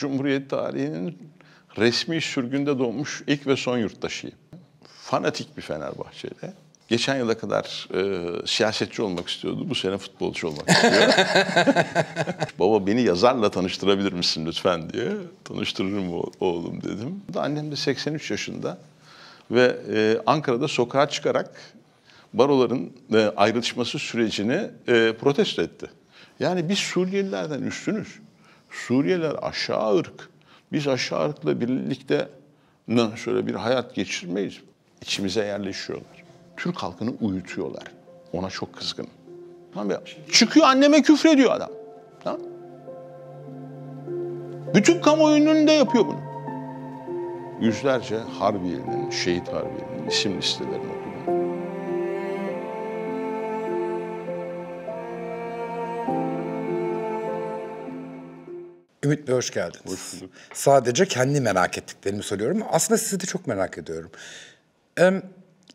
Cumhuriyet tarihinin resmi sürgünde doğmuş ilk ve son yurttaşıyım. Fanatik bir Fenerbahçeli. Geçen yıla kadar e, siyasetçi olmak istiyordu. Bu sene futbolcu olmak istiyor. Baba beni yazarla tanıştırabilir misin lütfen diye. Tanıştırırım oğlum dedim. Annem de 83 yaşında ve e, Ankara'da sokağa çıkarak baroların e, ayrılışması sürecini e, protesto etti. Yani biz Suriyelilerden üstünüz. Suriyeliler aşağı ırk. Biz aşağı ırkla birlikte şöyle bir hayat geçirmeyiz. İçimize yerleşiyorlar. Türk halkını uyutuyorlar. Ona çok kızgın. Tamam Çıkıyor anneme küfür ediyor adam. Tamam. Bütün kamuoyunun da yapıyor bunu. Yüzlerce harbiyelinin, şehit harbiyelinin isim listelerini Ümit Bey hoş geldiniz. Hoş bulduk. Sadece kendi merak ettiklerimi soruyorum. Aslında sizi de çok merak ediyorum. Ee,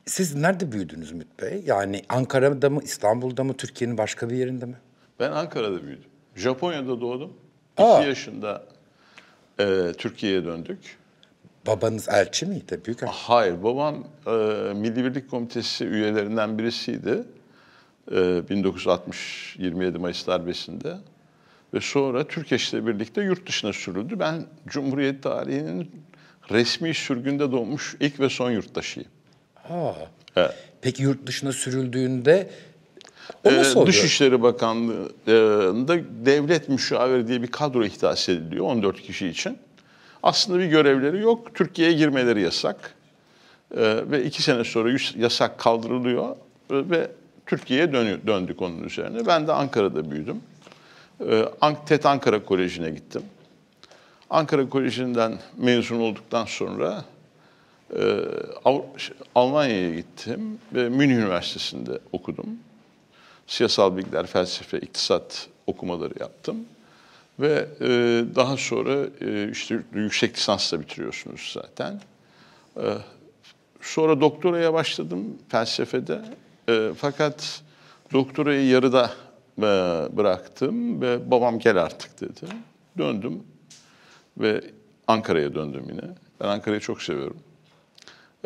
siz nerede büyüdünüz Ümit Bey? Yani Ankara'da mı, İstanbul'da mı, Türkiye'nin başka bir yerinde mi? Ben Ankara'da büyüdüm. Japonya'da doğdum. Aa. İki yaşında e, Türkiye'ye döndük. Babanız elçi miydi? Büyük elçi. Hayır, babam e, Milli Birlik Komitesi üyelerinden birisiydi. E, 1960 27 Mayıs darbesinde ve sonra Türkeş ile birlikte yurt dışına sürüldü. Ben Cumhuriyet tarihinin resmi sürgünde doğmuş ilk ve son yurttaşıyım. Ha. Evet. Peki yurt dışına sürüldüğünde o nasıl ee, oluyor? Dışişleri Bakanlığı'nda devlet müşaviri diye bir kadro ihdas ediliyor 14 kişi için. Aslında bir görevleri yok. Türkiye'ye girmeleri yasak. Ee, ve iki sene sonra yasak kaldırılıyor ve Türkiye'ye döndük onun üzerine. Ben de Ankara'da büyüdüm. Ee, TET Ankara Koleji'ne gittim. Ankara Koleji'nden mezun olduktan sonra e, Almanya'ya gittim ve Münih Üniversitesi'nde okudum. Siyasal bilgiler, felsefe, iktisat okumaları yaptım. Ve e, daha sonra e, işte yüksek lisansla bitiriyorsunuz zaten. sonra doktoraya başladım felsefede. fakat doktorayı yarıda bıraktım ve babam gel artık dedi. Döndüm ve Ankara'ya döndüm yine. Ben Ankara'yı çok seviyorum.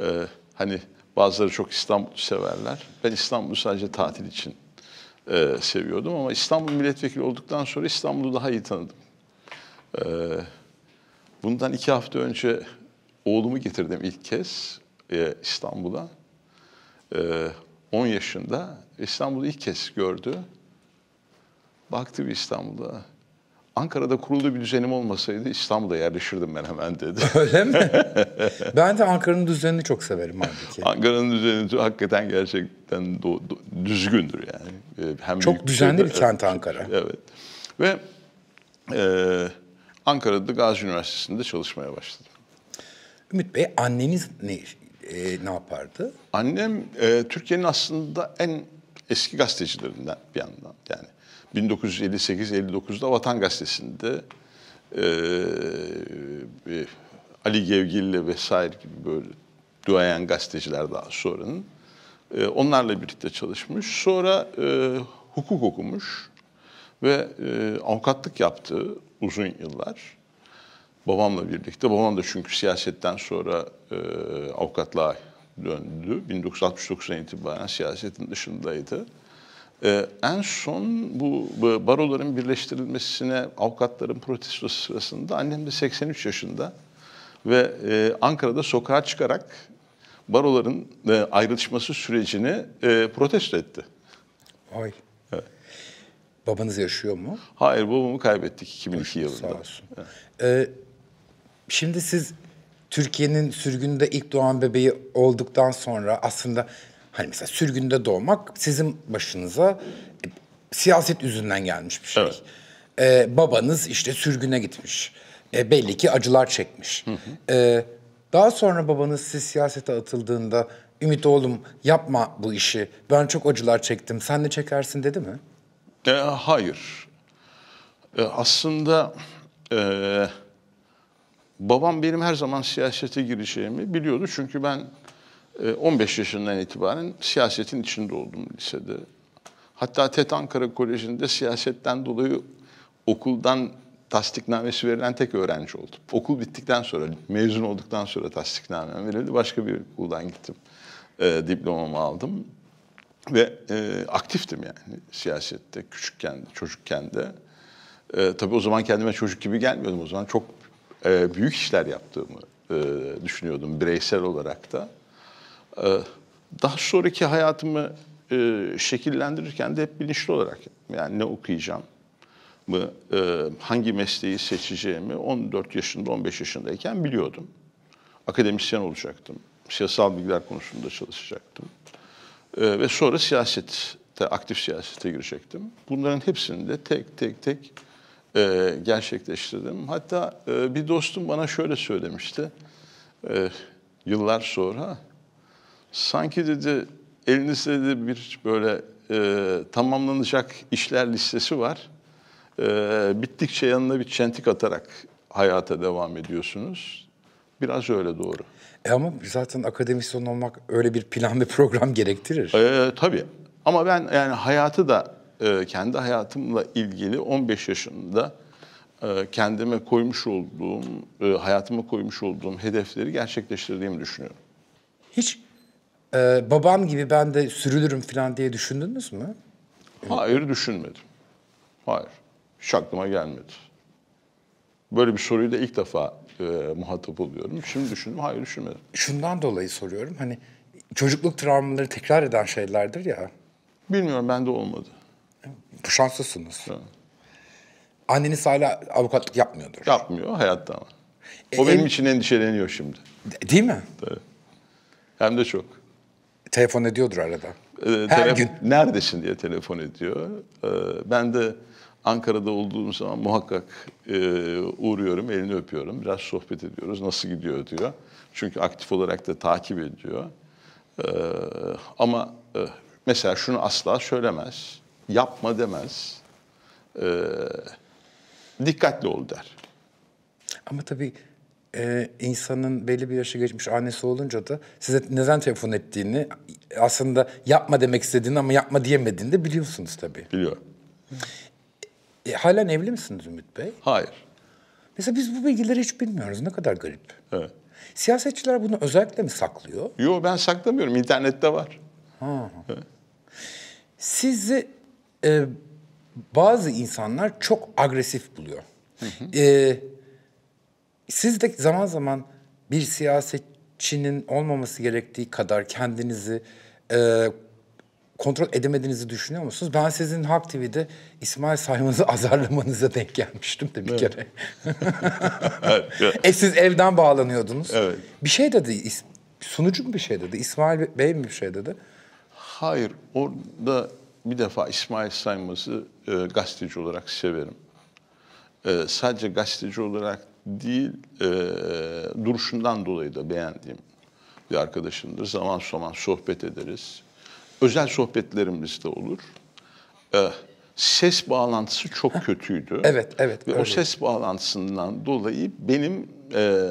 Ee, hani bazıları çok İstanbul'u severler. Ben İstanbul'u sadece tatil için e, seviyordum ama İstanbul milletvekili olduktan sonra İstanbul'u daha iyi tanıdım. Ee, bundan iki hafta önce oğlumu getirdim ilk kez e, İstanbul'a. E, ee, 10 yaşında İstanbul'u ilk kez gördü. Baktı bir İstanbul'da. Ankara'da kuruldu bir düzenim olmasaydı İstanbul'a yerleşirdim ben hemen dedi. Öyle mi? ben de Ankara'nın düzenini çok severim halbuki. Ankara'nın düzeni hakikaten gerçekten do- do- düzgündür yani. Ee, hem çok düzenli bir kent Ankara. Evet. Ve e, Ankara'da Gazi Üniversitesi'nde çalışmaya başladım. Ümit Bey anneniz ne e, ne yapardı? Annem e, Türkiye'nin aslında en eski gazetecilerinden bir yandan yani 1958-59'da Vatan Gazetesi'nde e, e, Ali Gevgil'le vesaire gibi böyle duayen gazeteciler daha sonranın e, onlarla birlikte çalışmış. Sonra e, hukuk okumuş ve e, avukatlık yaptı uzun yıllar. Babamla birlikte. Babam da çünkü siyasetten sonra e, avukatlığa döndü. 1969'dan itibaren siyasetin dışındaydı. Ee, en son bu, bu baroların birleştirilmesine avukatların protestosu sırasında annem de 83 yaşında ve e, Ankara'da sokağa çıkarak baroların e, ayrılışması sürecini e, protesto etti. Ay. Evet. Babanız yaşıyor mu? Hayır babamı kaybettik 2002 Hoş, yılında. Sağ olsun. Evet. Ee, şimdi siz Türkiye'nin sürgünde ilk doğan bebeği olduktan sonra aslında Hani mesela sürgünde doğmak sizin başınıza e, siyaset yüzünden gelmiş bir şey. Evet. E, babanız işte sürgüne gitmiş. E, belli ki acılar çekmiş. Hı hı. E, daha sonra babanız siz siyasete atıldığında Ümit oğlum yapma bu işi. Ben çok acılar çektim. Sen de çekersin dedi mi? E, hayır. E, aslında e, babam benim her zaman siyasete gireceğimi biliyordu. Çünkü ben 15 ee, yaşından itibaren siyasetin içinde oldum lisede. Hatta TET Ankara Koleji'nde siyasetten dolayı okuldan tasdiknamesi verilen tek öğrenci oldum. Okul bittikten sonra, mezun olduktan sonra tasdiknamem verildi. Başka bir okuldan gittim. E, diplomamı aldım. Ve e, aktiftim yani siyasette küçükken de, çocukken de. E, tabii o zaman kendime çocuk gibi gelmiyordum. O zaman çok e, büyük işler yaptığımı e, düşünüyordum bireysel olarak da. Ee, daha sonraki hayatımı e, şekillendirirken de hep bilinçli olarak yani ne okuyacağım, mı, e, hangi mesleği seçeceğimi 14 yaşında, 15 yaşındayken biliyordum. Akademisyen olacaktım. Siyasal bilgiler konusunda çalışacaktım. Ee, ve sonra siyasette, aktif siyasete girecektim. Bunların hepsini de tek tek tek e, gerçekleştirdim. Hatta bir dostum bana şöyle söylemişti. Yıllar sonra sanki dedi elinizde dedi bir böyle e, tamamlanacak işler listesi var. E, bittikçe yanına bir çentik atarak hayata devam ediyorsunuz. Biraz öyle doğru. E ama zaten akademisyen olmak öyle bir plan ve program gerektirir. E, tabii. Ama ben yani hayatı da e, kendi hayatımla ilgili 15 yaşında e, kendime koymuş olduğum, e, hayatıma koymuş olduğum hedefleri gerçekleştirdiğimi düşünüyorum. Hiç ee, babam gibi ben de sürülürüm falan diye düşündünüz mü? Hayır düşünmedim. Hayır. Hiç aklıma gelmedi. Böyle bir soruyu da ilk defa e, muhatap oluyorum. Şimdi düşündüm, hayır düşünmedim. Şundan dolayı soruyorum. Hani çocukluk travmaları tekrar eden şeylerdir ya. Bilmiyorum, bende olmadı. Bu şanslısınız. Evet. Anneniz hala avukatlık yapmıyordur. Yapmıyor, hayatta ama. E, o e, benim için endişeleniyor şimdi. Değil mi? Tabii. Hem de çok. Telefon ediyordur arada. Ee, Her telefon, gün. Neredesin diye telefon ediyor. Ee, ben de Ankara'da olduğum zaman muhakkak e, uğruyorum, elini öpüyorum. Biraz sohbet ediyoruz. Nasıl gidiyor diyor. Çünkü aktif olarak da takip ediyor. Ee, ama e, mesela şunu asla söylemez. Yapma demez. Ee, dikkatli ol der. Ama tabii e, insanın belli bir yaşı geçmiş annesi olunca da size neden telefon ettiğini aslında yapma demek istediğini ama yapma diyemediğini de biliyorsunuz tabii. Biliyorum. E, halen evli misiniz Ümit Bey? Hayır. Mesela biz bu bilgileri hiç bilmiyoruz. Ne kadar garip. Evet. Siyasetçiler bunu özellikle mi saklıyor? Yok ben saklamıyorum. İnternette var. Sizi e, bazı insanlar çok agresif buluyor. Hı hı. E, siz de zaman zaman bir siyasetçinin olmaması gerektiği kadar kendinizi e, kontrol edemediğinizi düşünüyor musunuz? Ben sizin Halk TV'de İsmail Saymaz'ı azarlamanıza denk gelmiştim de bir evet. kere. e siz evden bağlanıyordunuz. Evet. Bir şey dedi, sunucu mu bir şey dedi, İsmail Bey mi bir şey dedi? Hayır, orada bir defa İsmail Saymaz'ı e, gazeteci olarak severim. E, sadece gazeteci olarak değil e, duruşundan dolayı da beğendiğim bir arkadaşımdır. Zaman zaman sohbet ederiz. Özel sohbetlerimiz de olur. E, ses bağlantısı çok kötüydü. Evet, evet. Ve öyle. o ses bağlantısından dolayı benim e,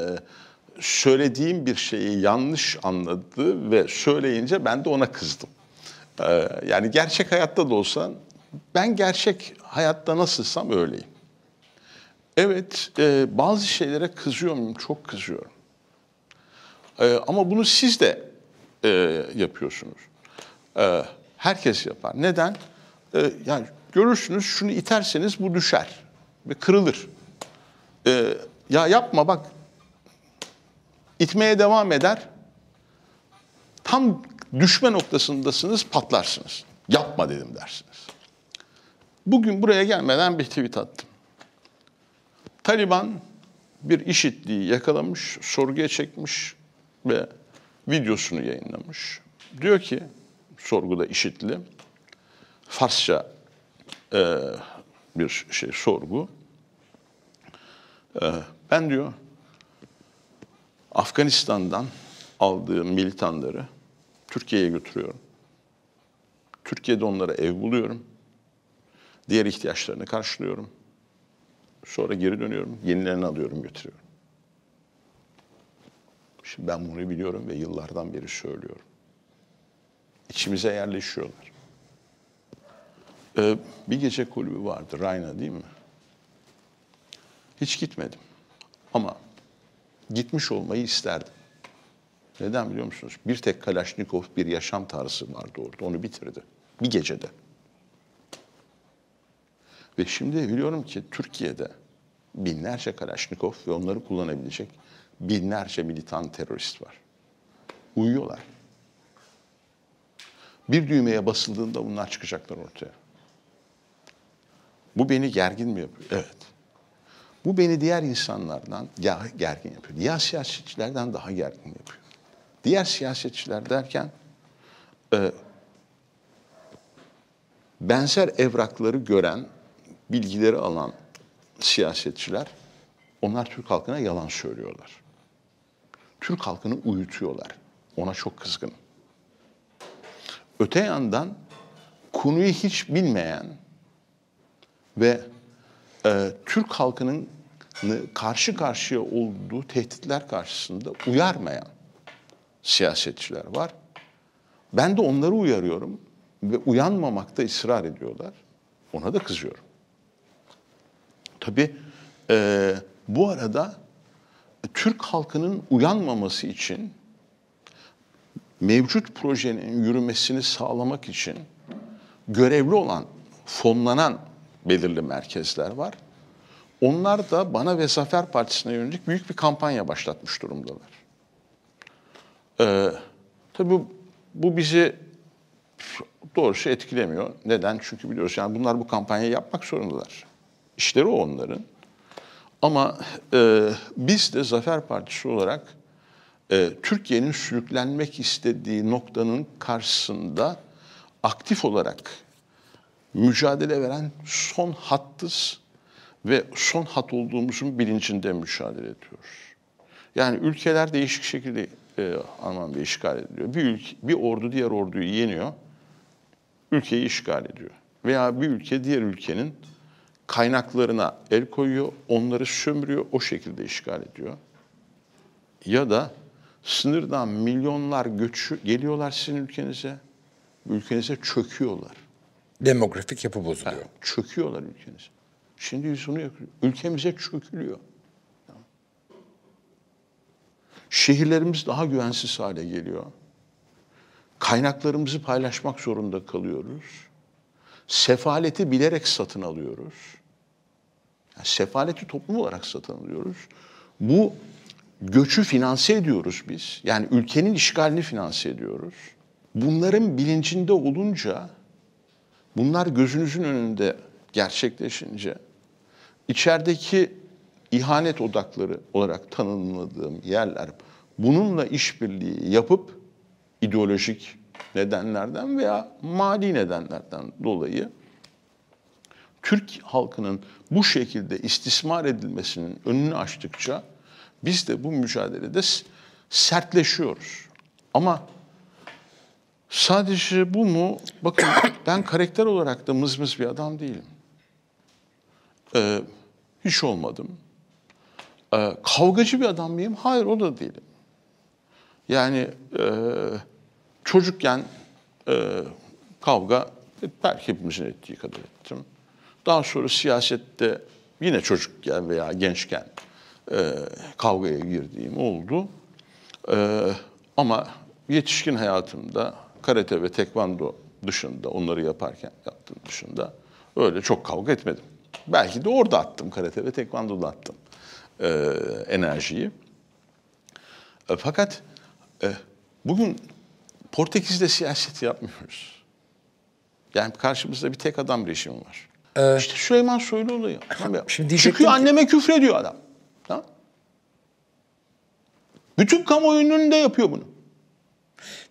söylediğim bir şeyi yanlış anladı ve söyleyince ben de ona kızdım. E, yani gerçek hayatta da olsa ben gerçek hayatta nasılsam öyleyim. Evet, e, bazı şeylere kızıyorum, Çok kızıyorum. E, ama bunu siz de e, yapıyorsunuz. E, herkes yapar. Neden? E, yani görürsünüz şunu iterseniz bu düşer ve kırılır. E, ya yapma bak. itmeye devam eder. Tam düşme noktasındasınız, patlarsınız. Yapma dedim dersiniz. Bugün buraya gelmeden bir tweet attım. Taliban bir işitliği yakalamış, sorguya çekmiş ve videosunu yayınlamış. Diyor ki sorguda işitli, Farsça e, bir şey sorgu. E, ben diyor Afganistan'dan aldığı militanları Türkiye'ye götürüyorum. Türkiye'de onlara ev buluyorum. Diğer ihtiyaçlarını karşılıyorum. Sonra geri dönüyorum, yenilerini alıyorum, götürüyorum. Şimdi ben bunu biliyorum ve yıllardan beri söylüyorum. İçimize yerleşiyorlar. Ee, bir gece kulübü vardı, Rayna değil mi? Hiç gitmedim. Ama gitmiş olmayı isterdim. Neden biliyor musunuz? Bir tek Kalaşnikov bir yaşam tarzı vardı orada. Onu bitirdi. Bir gecede. Ve şimdi biliyorum ki Türkiye'de binlerce Kalaşnikov ve onları kullanabilecek binlerce militan terörist var. Uyuyorlar. Bir düğmeye basıldığında bunlar çıkacaklar ortaya. Bu beni gergin mi yapıyor? Evet. Bu beni diğer insanlardan gergin yapıyor. Diğer siyasetçilerden daha gergin yapıyor. Diğer siyasetçiler derken e, benzer evrakları gören bilgileri alan siyasetçiler onlar Türk halkına yalan söylüyorlar. Türk halkını uyutuyorlar. Ona çok kızgın. Öte yandan konuyu hiç bilmeyen ve e, Türk halkının karşı karşıya olduğu tehditler karşısında uyarmayan siyasetçiler var. Ben de onları uyarıyorum ve uyanmamakta ısrar ediyorlar. Ona da kızıyorum. Tabii e, bu arada Türk halkının uyanmaması için, mevcut projenin yürümesini sağlamak için görevli olan, fonlanan belirli merkezler var. Onlar da bana ve Zafer Partisi'ne yönelik büyük bir kampanya başlatmış durumdalar. Ee, tabii bu bizi doğrusu etkilemiyor. Neden? Çünkü biliyoruz yani bunlar bu kampanyayı yapmak zorundalar. İşleri o onların. Ama e, biz de Zafer Partisi olarak e, Türkiye'nin sürüklenmek istediği noktanın karşısında aktif olarak mücadele veren son hattız ve son hat olduğumuzun bilincinde mücadele ediyoruz. Yani ülkeler değişik şekilde e, Alman Bey işgal ediliyor. Bir, ülke, bir ordu diğer orduyu yeniyor, ülkeyi işgal ediyor. Veya bir ülke diğer ülkenin kaynaklarına el koyuyor, onları sömürüyor, o şekilde işgal ediyor. Ya da sınırdan milyonlar göçü geliyorlar sizin ülkenize, ülkenize çöküyorlar. Demografik yapı bozuluyor. Yani çöküyorlar ülkenize. Şimdi yüzünü yakıyor. Ülkemize çökülüyor. Şehirlerimiz daha güvensiz hale geliyor. Kaynaklarımızı paylaşmak zorunda kalıyoruz. Sefaleti bilerek satın alıyoruz. Yani sefaleti toplum olarak satın alıyoruz. Bu göçü finanse ediyoruz biz. Yani ülkenin işgalini finanse ediyoruz. Bunların bilincinde olunca, bunlar gözünüzün önünde gerçekleşince, içerideki ihanet odakları olarak tanımladığım yerler bununla işbirliği yapıp ideolojik nedenlerden veya mali nedenlerden dolayı Türk halkının bu şekilde istismar edilmesinin önünü açtıkça biz de bu mücadelede sertleşiyoruz. Ama sadece bu mu? Bakın ben karakter olarak da mızmız bir adam değilim. Ee, hiç olmadım. Ee, kavgacı bir adam mıyım? Hayır o da değilim. Yani e, çocukken e, kavga belki hepimizin ettiği kadar daha sonra siyasette yine çocukken veya gençken e, kavgaya girdiğim oldu. E, ama yetişkin hayatımda karate ve tekvando dışında, onları yaparken yaptığım dışında öyle çok kavga etmedim. Belki de orada attım karate ve tekvandoda attım e, enerjiyi. E, fakat e, bugün Portekiz'de siyaset yapmıyoruz. Yani karşımızda bir tek adam rejimi var. Ee, işte Süleyman Soylu olayı. Hani şimdi Çıkıyor ki... anneme küfür ediyor adam. Tamam. Bütün kamuoyunun de yapıyor bunu.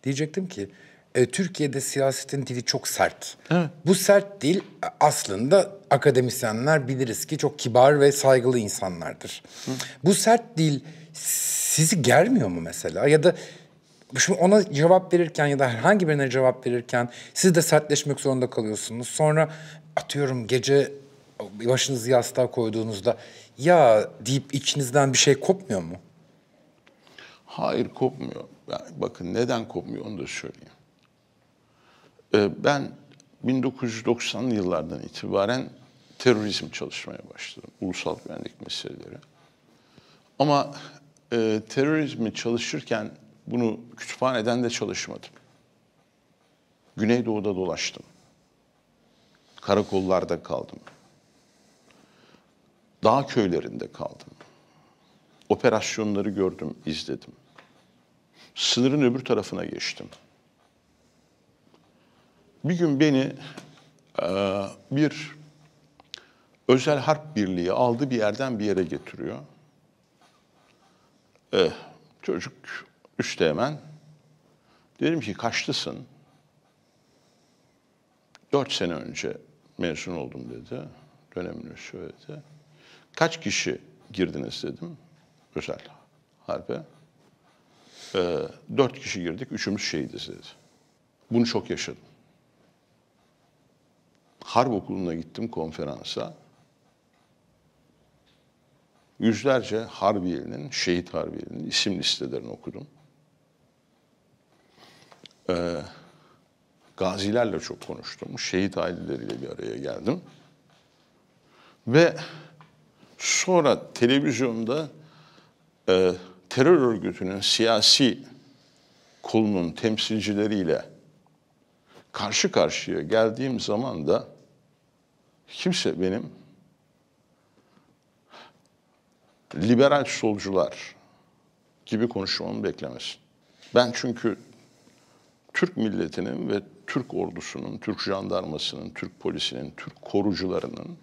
Diyecektim ki e, Türkiye'de siyasetin dili çok sert. Evet. Bu sert dil aslında akademisyenler biliriz ki çok kibar ve saygılı insanlardır. Hı. Bu sert dil sizi germiyor mu mesela? Ya da Şimdi ona cevap verirken ya da herhangi birine cevap verirken siz de sertleşmek zorunda kalıyorsunuz. Sonra atıyorum gece başınızı yastığa koyduğunuzda ya deyip içinizden bir şey kopmuyor mu? Hayır kopmuyor. Yani bakın neden kopmuyor onu da söyleyeyim. Ee, ben 1990'lı yıllardan itibaren terörizm çalışmaya başladım. Ulusal güvenlik meseleleri. Ama e, terörizmi çalışırken bunu kütüphaneden de çalışmadım. Güneydoğu'da dolaştım. Karakollarda kaldım. Dağ köylerinde kaldım. Operasyonları gördüm, izledim. Sınırın öbür tarafına geçtim. Bir gün beni e, bir özel harp birliği aldı bir yerden bir yere getiriyor. E, çocuk üstte hemen. Dedim ki kaçtısın? Dört sene önce mezun oldum dedi. Dönemini söyledi. Kaç kişi girdiniz dedim özel harbe. Ee, dört kişi girdik, üçümüz şehidiz dedi. Bunu çok yaşadım. Harp okuluna gittim konferansa. Yüzlerce harbiyelinin, şehit harbiyelinin isim listelerini okudum. Ee, Gazilerle çok konuştum. Şehit aileleriyle bir araya geldim. Ve sonra televizyonda e, terör örgütünün siyasi kolunun temsilcileriyle karşı karşıya geldiğim zaman da kimse benim liberal solcular gibi konuşmamı beklemesin. Ben çünkü Türk milletinin ve Türk ordusunun, Türk jandarmasının, Türk polisinin, Türk korucularının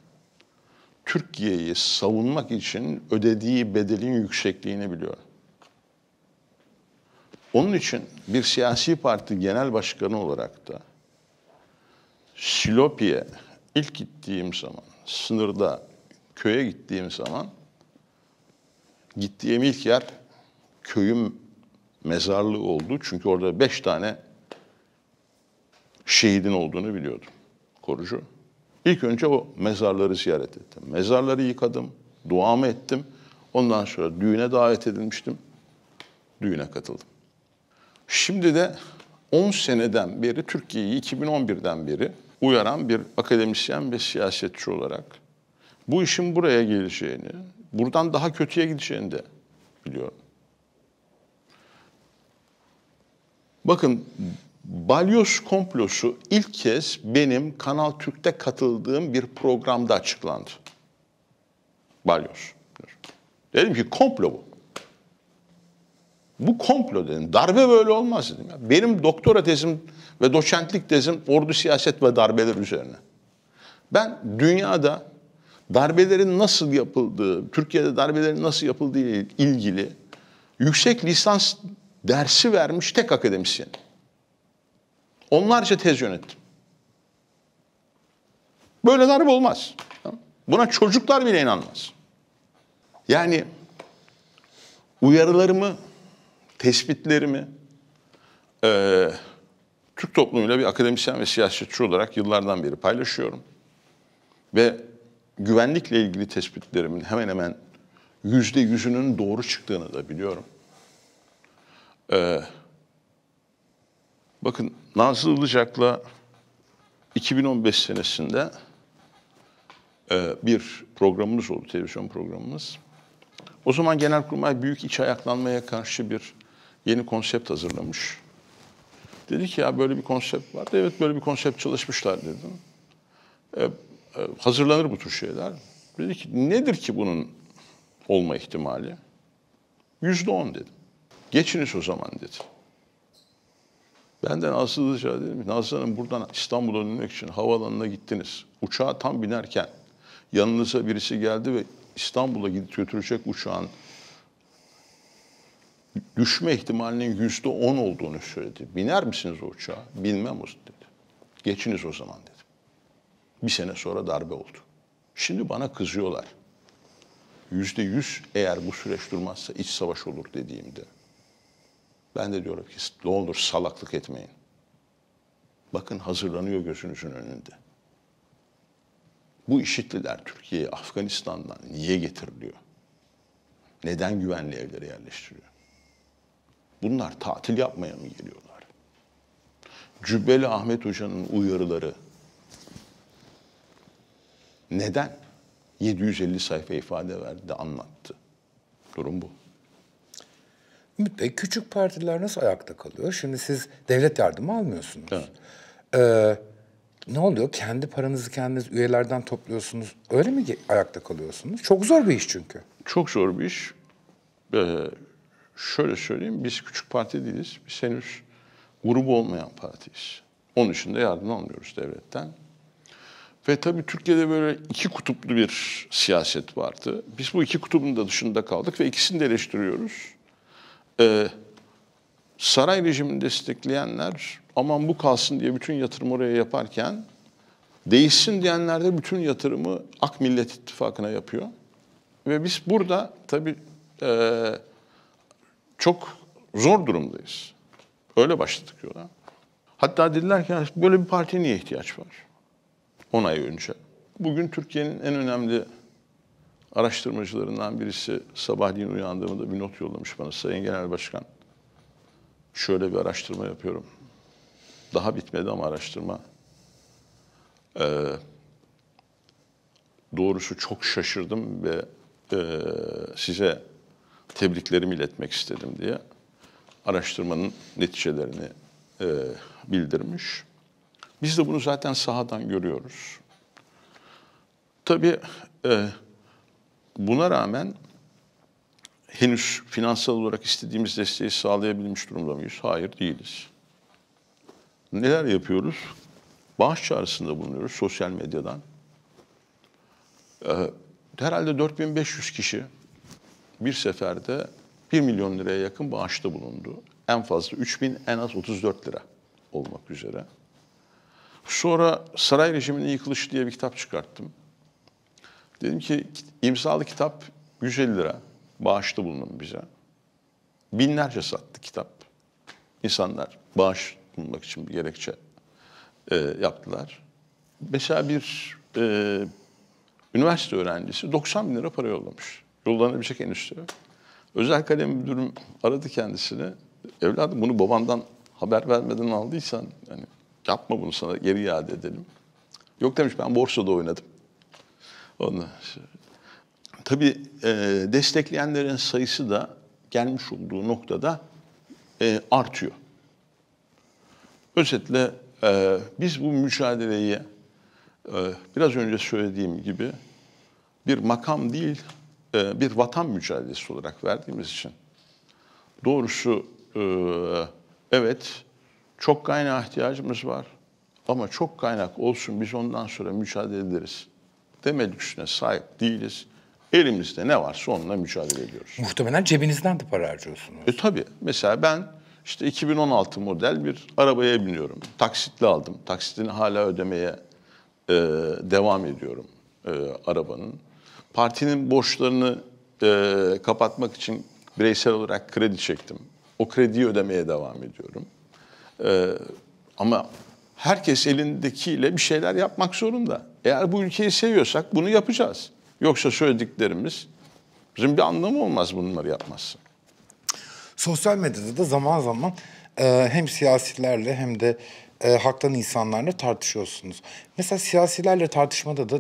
Türkiye'yi savunmak için ödediği bedelin yüksekliğini biliyor. Onun için bir siyasi parti genel başkanı olarak da Silopi'ye ilk gittiğim zaman, sınırda köye gittiğim zaman gittiğim ilk yer köyüm mezarlığı oldu. Çünkü orada beş tane şehidin olduğunu biliyordum. Korucu. İlk önce o mezarları ziyaret ettim. Mezarları yıkadım, duamı ettim. Ondan sonra düğüne davet edilmiştim. Düğüne katıldım. Şimdi de 10 seneden beri Türkiye'yi 2011'den beri uyaran bir akademisyen ve siyasetçi olarak bu işin buraya geleceğini, buradan daha kötüye gideceğini de biliyorum. Bakın Balyoz komplosu ilk kez benim Kanal Türk'te katıldığım bir programda açıklandı. Balyoz. Dedim ki komplo bu. Bu komplo dedim. Darbe böyle olmaz dedim. Ya. Benim doktora tezim ve doçentlik tezim ordu siyaset ve darbeler üzerine. Ben dünyada darbelerin nasıl yapıldığı, Türkiye'de darbelerin nasıl yapıldığı ile ilgili yüksek lisans dersi vermiş tek akademisyenim. Onlarca tez yönettim. Böyle darbe olmaz. Buna çocuklar bile inanmaz. Yani uyarılarımı, tespitlerimi e, Türk toplumuyla bir akademisyen ve siyasetçi olarak yıllardan beri paylaşıyorum. Ve güvenlikle ilgili tespitlerimin hemen hemen yüzde yüzünün doğru çıktığını da biliyorum. Evet Bakın Nazlı Ilıcak'la 2015 senesinde e, bir programımız oldu, televizyon programımız. O zaman Genelkurmay büyük iç ayaklanmaya karşı bir yeni konsept hazırlamış. Dedi ki ya böyle bir konsept vardı. Evet böyle bir konsept çalışmışlar dedim. E, e hazırlanır bu tür şeyler. Dedi ki nedir ki bunun olma ihtimali? Yüzde on dedim. Geçiniz o zaman dedi. Benden asıl rica ederim. Nazlı Hanım buradan İstanbul'a dönmek için havaalanına gittiniz. Uçağa tam binerken yanınıza birisi geldi ve İstanbul'a gidip götürecek uçağın düşme ihtimalinin yüzde on olduğunu söyledi. Biner misiniz o uçağa? Bilmem o dedi. Geçiniz o zaman dedi. Bir sene sonra darbe oldu. Şimdi bana kızıyorlar. Yüzde yüz eğer bu süreç durmazsa iç savaş olur dediğimde ben de diyorum ki ne olur salaklık etmeyin. Bakın hazırlanıyor gözünüzün önünde. Bu işittiler Türkiye'yi Afganistan'dan niye getiriliyor? Neden güvenli evlere yerleştiriyor? Bunlar tatil yapmaya mı geliyorlar? Cübbeli Ahmet Hoca'nın uyarıları neden 750 sayfa ifade verdi de anlattı? Durum bu. Ümit küçük partiler nasıl ayakta kalıyor? Şimdi siz devlet yardımı almıyorsunuz. Ee, ne oluyor? Kendi paranızı kendiniz üyelerden topluyorsunuz. Öyle mi ayakta kalıyorsunuz? Çok zor bir iş çünkü. Çok zor bir iş. Ee, şöyle söyleyeyim, biz küçük parti değiliz. Biz henüz grubu olmayan partiyiz. Onun için de yardım almıyoruz devletten. Ve tabii Türkiye'de böyle iki kutuplu bir siyaset vardı. Biz bu iki kutubun da dışında kaldık ve ikisini de eleştiriyoruz e, saray rejimini destekleyenler aman bu kalsın diye bütün yatırım oraya yaparken değişsin diyenler de bütün yatırımı AK Millet İttifakı'na yapıyor. Ve biz burada tabii e, çok zor durumdayız. Öyle başladık yola. Hatta dediler ki böyle bir partiye niye ihtiyaç var? 10 ay önce. Bugün Türkiye'nin en önemli araştırmacılarından birisi sabahleyin uyandığımda bir not yollamış bana. Sayın Genel Başkan, şöyle bir araştırma yapıyorum. Daha bitmedi ama araştırma. Ee, doğrusu çok şaşırdım ve e, size tebriklerimi iletmek istedim diye araştırmanın neticelerini e, bildirmiş. Biz de bunu zaten sahadan görüyoruz. Tabii e, Buna rağmen henüz finansal olarak istediğimiz desteği sağlayabilmiş durumda mıyız? Hayır değiliz. Neler yapıyoruz? Bağış çağrısında bulunuyoruz sosyal medyadan. Ee, herhalde 4500 kişi bir seferde 1 milyon liraya yakın bağışta bulundu. En fazla 3000, en az 34 lira olmak üzere. Sonra saray rejiminin yıkılışı diye bir kitap çıkarttım. Dedim ki imzalı kitap 150 lira bağışta bulundum bize. Binlerce sattı kitap. İnsanlar bağış bulmak için bir gerekçe e, yaptılar. Mesela bir e, üniversite öğrencisi 90 bin lira para yollamış. Yollanabilecek en üstü. Özel kalem müdürüm aradı kendisini. Evladım bunu babandan haber vermeden aldıysan hani yapma bunu sana geri iade edelim. Yok demiş ben borsada oynadım. Ondan Tabii e, destekleyenlerin sayısı da gelmiş olduğu noktada e, artıyor. Özetle e, biz bu mücadeleyi e, biraz önce söylediğim gibi bir makam değil e, bir vatan mücadelesi olarak verdiğimiz için doğrusu e, evet çok kaynağa ihtiyacımız var ama çok kaynak olsun biz ondan sonra mücadele ederiz deme lüksüne sahip değiliz. Elimizde ne varsa onunla mücadele ediyoruz. Muhtemelen cebinizden de para harcıyorsunuz. E tabii. Mesela ben işte 2016 model bir arabaya biniyorum. Taksitli aldım. Taksitini hala ödemeye e, devam ediyorum e, arabanın. Partinin borçlarını e, kapatmak için bireysel olarak kredi çektim. O krediyi ödemeye devam ediyorum. E, ama herkes elindekiyle bir şeyler yapmak zorunda. Eğer bu ülkeyi seviyorsak bunu yapacağız. Yoksa söylediklerimiz bizim bir anlamı olmaz bunları yapmazsın. Sosyal medyada da zaman zaman e, hem siyasilerle hem de e, haktan insanlarla tartışıyorsunuz. Mesela siyasilerle tartışmada da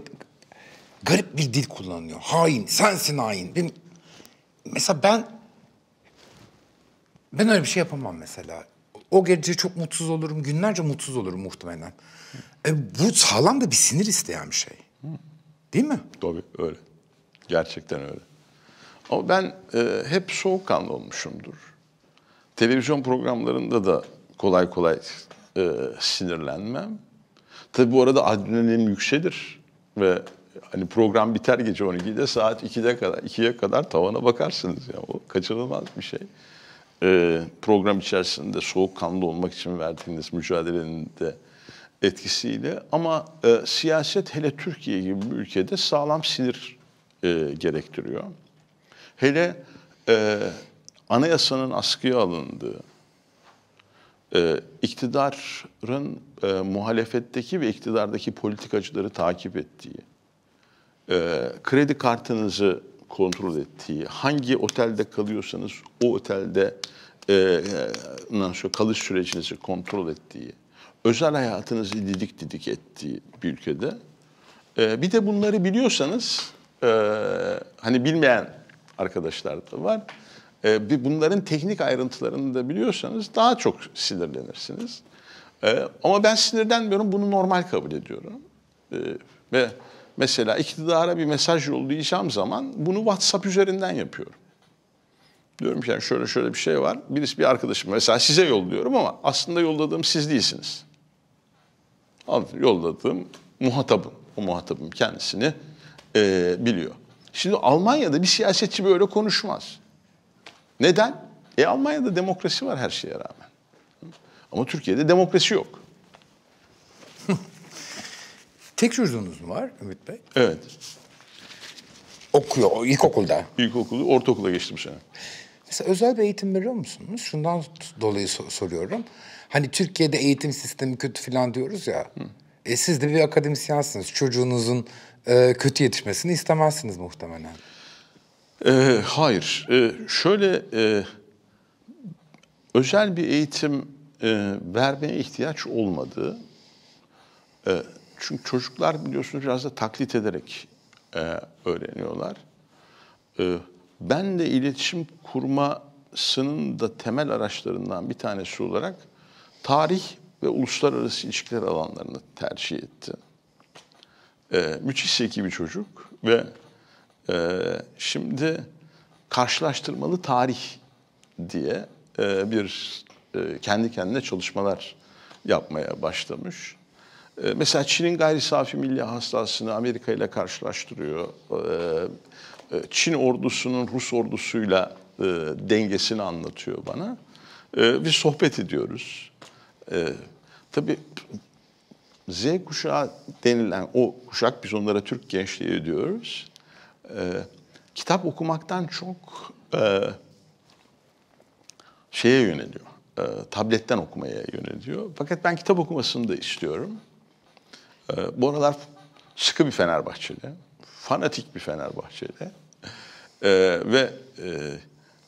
garip bir dil kullanıyor. Hain, sensin hain. Benim, mesela ben ben öyle bir şey yapamam mesela. O gece çok mutsuz olurum. Günlerce mutsuz olurum muhtemelen. E, bu sağlam da bir sinir isteyen bir şey. Değil mi? Tabii öyle. Gerçekten öyle. Ama ben e, hep soğukkanlı olmuşumdur. Televizyon programlarında da kolay kolay e, sinirlenmem. Tabii bu arada adrenalin yükselir ve hani program biter gece 12'de saat 2'de kadar 2'ye kadar tavana bakarsınız ya. O kaçınılmaz bir şey. E, program içerisinde soğukkanlı olmak için verdiğiniz mücadelenin de etkisiyle ama e, siyaset hele Türkiye gibi bir ülkede sağlam sinir e, gerektiriyor. Hele e, anayasanın askıya alındığı, e, iktidarın e, muhalefetteki ve iktidardaki politikacıları takip ettiği, e, kredi kartınızı kontrol ettiği, hangi otelde kalıyorsanız o otelde e, nasıl kalış sürecinizi kontrol ettiği, özel hayatınızı didik didik ettiği bir ülkede. E, bir de bunları biliyorsanız, e, hani bilmeyen arkadaşlar da var. E, bir bunların teknik ayrıntılarını da biliyorsanız daha çok sinirlenirsiniz. E, ama ben sinirlenmiyorum, bunu normal kabul ediyorum. E, ve Mesela iktidara bir mesaj yollayacağım zaman bunu WhatsApp üzerinden yapıyorum. Diyorum ki yani şöyle şöyle bir şey var. Birisi bir arkadaşım mesela size yolluyorum ama aslında yolladığım siz değilsiniz. Anladın, yolladığım muhatabım. O muhatabım kendisini e, biliyor. Şimdi Almanya'da bir siyasetçi böyle konuşmaz. Neden? E Almanya'da demokrasi var her şeye rağmen. Ama Türkiye'de demokrasi yok. Tek çocuğunuz mu var Ümit Bey? Evet. Okuyor ilkokulda. İlkokulu, ortaokula geçtim sene. Mesela özel bir eğitim veriyor musunuz? Şundan dolayı soruyorum. Hani Türkiye'de eğitim sistemi kötü falan diyoruz ya. Hı. E, siz de bir akademisyensiniz. Çocuğunuzun e, kötü yetişmesini istemezsiniz muhtemelen. E, hayır. E, şöyle e, özel bir eğitim e, vermeye ihtiyaç olmadı. E, çünkü çocuklar biliyorsunuz biraz da taklit ederek e, öğreniyorlar. E, ben de iletişim kurmasının da temel araçlarından bir tanesi olarak tarih ve uluslararası ilişkiler alanlarını tercih etti. E, müthiş zeki bir çocuk ve e, şimdi karşılaştırmalı tarih diye e, bir e, kendi kendine çalışmalar yapmaya başlamış. Ee, mesela Çin'in gayri safi milli hastasını Amerika ile karşılaştırıyor. Ee, e, Çin ordusunun Rus ordusuyla e, dengesini anlatıyor bana. Ee, Bir sohbet ediyoruz. Tabii Z kuşağı denilen o kuşak biz onlara Türk gençliği diyoruz. Kitap okumaktan çok e, şeye yöneliyor. Tabletten okumaya yöneliyor. Fakat ben kitap okumasını da istiyorum. E, bu aralar sıkı bir Fenerbahçeli, fanatik bir Fenerbahçeli e, ee, ve e,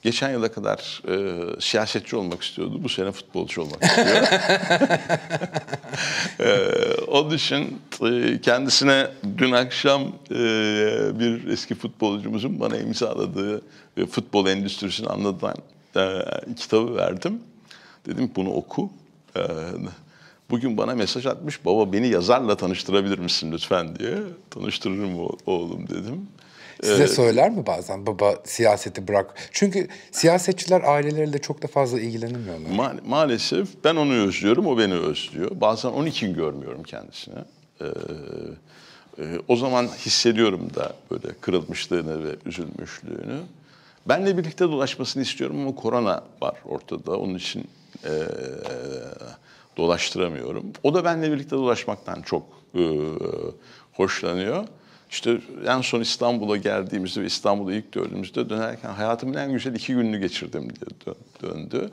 geçen yıla kadar e, siyasetçi olmak istiyordu. Bu sene futbolcu olmak istiyor. e, onun için e, kendisine dün akşam e, bir eski futbolcumuzun bana imzaladığı e, futbol endüstrisini anlatan e, kitabı verdim. Dedim bunu oku. Bugün bana mesaj atmış, baba beni yazarla tanıştırabilir misin lütfen diye. Tanıştırırım oğlum dedim. Size ee, söyler mi bazen baba siyaseti bırak? Çünkü siyasetçiler aileleriyle çok da fazla ilgilenemiyorlar. Ma maalesef ben onu özlüyorum, o beni özlüyor. Bazen onun için görmüyorum kendisini. Ee, e, o zaman hissediyorum da böyle kırılmışlığını ve üzülmüşlüğünü. Benle birlikte dolaşmasını istiyorum ama korona var ortada. Onun için... Ee, dolaştıramıyorum. O da benimle birlikte dolaşmaktan çok e, hoşlanıyor. İşte en son İstanbul'a geldiğimizde ve İstanbul'u ilk gördüğümüzde dönerken hayatımın en güzel iki gününü geçirdim diye döndü.